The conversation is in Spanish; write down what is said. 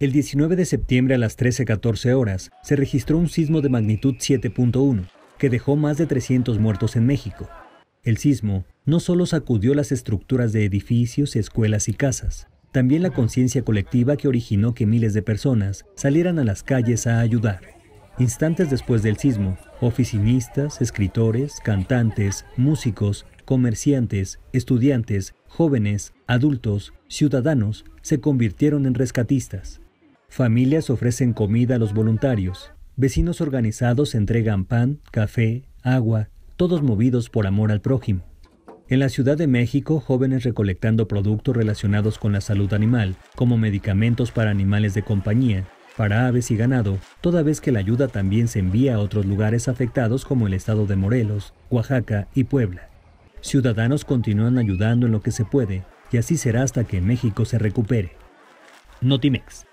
El 19 de septiembre a las 13.14 horas se registró un sismo de magnitud 7.1 que dejó más de 300 muertos en México. El sismo no solo sacudió las estructuras de edificios, escuelas y casas, también la conciencia colectiva que originó que miles de personas salieran a las calles a ayudar. Instantes después del sismo, oficinistas, escritores, cantantes, músicos, comerciantes, estudiantes, jóvenes, adultos, ciudadanos se convirtieron en rescatistas. Familias ofrecen comida a los voluntarios. Vecinos organizados entregan pan, café, agua, todos movidos por amor al prójimo. En la Ciudad de México, jóvenes recolectando productos relacionados con la salud animal, como medicamentos para animales de compañía, para aves y ganado, toda vez que la ayuda también se envía a otros lugares afectados como el estado de Morelos, Oaxaca y Puebla. Ciudadanos continúan ayudando en lo que se puede, y así será hasta que México se recupere. Notimex,